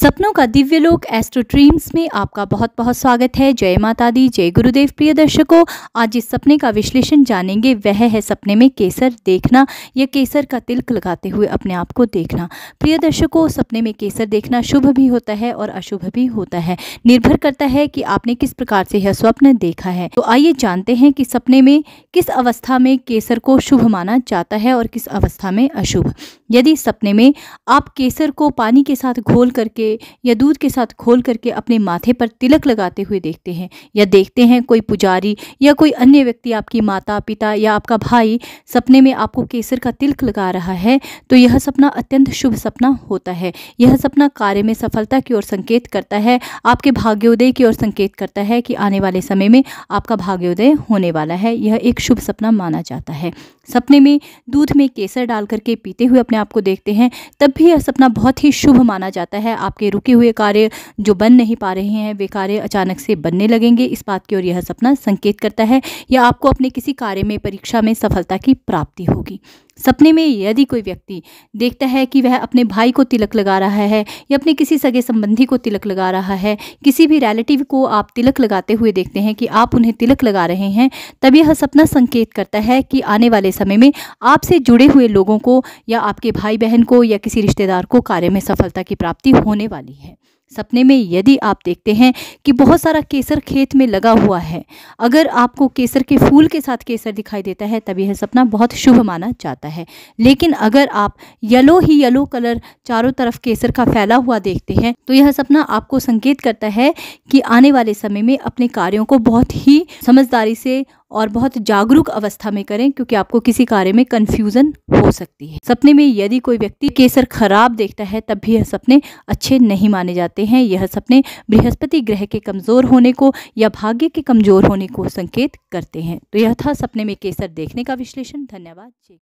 सपनों का दिव्य लोक एस्ट्रो ड्रीम्स में आपका बहुत बहुत स्वागत है जय माता दी जय गुरुदेव प्रिय दर्शकों आज जिस सपने का विश्लेषण जानेंगे वह है सपने में केसर देखना या केसर का तिलक लगाते हुए अपने आप को देखना प्रिय दर्शकों सपने में केसर देखना शुभ भी होता है और अशुभ भी होता है निर्भर करता है कि आपने किस प्रकार से यह स्वप्न देखा है तो आइए जानते हैं कि सपने में किस अवस्था में केसर को शुभ माना जाता है और किस अवस्था में अशुभ यदि सपने में आप केसर को पानी के साथ घोल करके या दूध के साथ घोल करके अपने माथे पर तिलक लगाते हुए देखते हैं या देखते हैं कोई पुजारी या कोई अन्य व्यक्ति आपकी माता पिता या आपका भाई सपने में आपको केसर का तिलक लगा रहा है तो यह सपना अत्यंत शुभ सपना होता है यह सपना कार्य में सफलता की ओर संकेत करता है आपके भाग्योदय की ओर संकेत करता है कि आने वाले समय में आपका भाग्योदय होने वाला है यह एक शुभ सपना माना जाता है सपने में दूध में केसर डाल करके पीते हुए अपने आपको देखते हैं तब भी यह सपना बहुत ही शुभ माना जाता है आपके रुके हुए कार्य जो बन नहीं पा रहे हैं वे कार्य अचानक से बनने लगेंगे इस बात की ओर यह सपना संकेत करता है या आपको अपने किसी कार्य में परीक्षा में सफलता की प्राप्ति होगी सपने में यदि कोई व्यक्ति देखता है कि वह अपने भाई को तिलक लगा रहा है या अपने किसी सगे संबंधी को तिलक लगा रहा है किसी भी रिलेटिव को आप तिलक लगाते हुए देखते हैं कि आप उन्हें तिलक लगा रहे हैं तब यह सपना संकेत करता है कि आने वाले समय में आपसे जुड़े हुए लोगों को या आपके भाई बहन को या किसी रिश्तेदार को कार्य में सफलता की प्राप्ति होने वाली है सपने में यदि आप देखते हैं कि बहुत सारा केसर खेत में लगा हुआ है अगर आपको केसर के फूल के साथ केसर दिखाई देता है तब यह सपना बहुत शुभ माना जाता है लेकिन अगर आप येलो ही येलो कलर चारों तरफ केसर का फैला हुआ देखते हैं तो यह सपना आपको संकेत करता है कि आने वाले समय में अपने कार्यों को बहुत ही समझदारी से और बहुत जागरूक अवस्था में करें क्योंकि आपको किसी कार्य में कन्फ्यूज़न हो सकती है सपने में यदि कोई व्यक्ति केसर खराब देखता है तब भी यह सपने अच्छे नहीं माने जाते हैं यह सपने बृहस्पति ग्रह के कमज़ोर होने को या भाग्य के कमज़ोर होने को संकेत करते हैं तो यह था सपने में केसर देखने का विश्लेषण धन्यवाद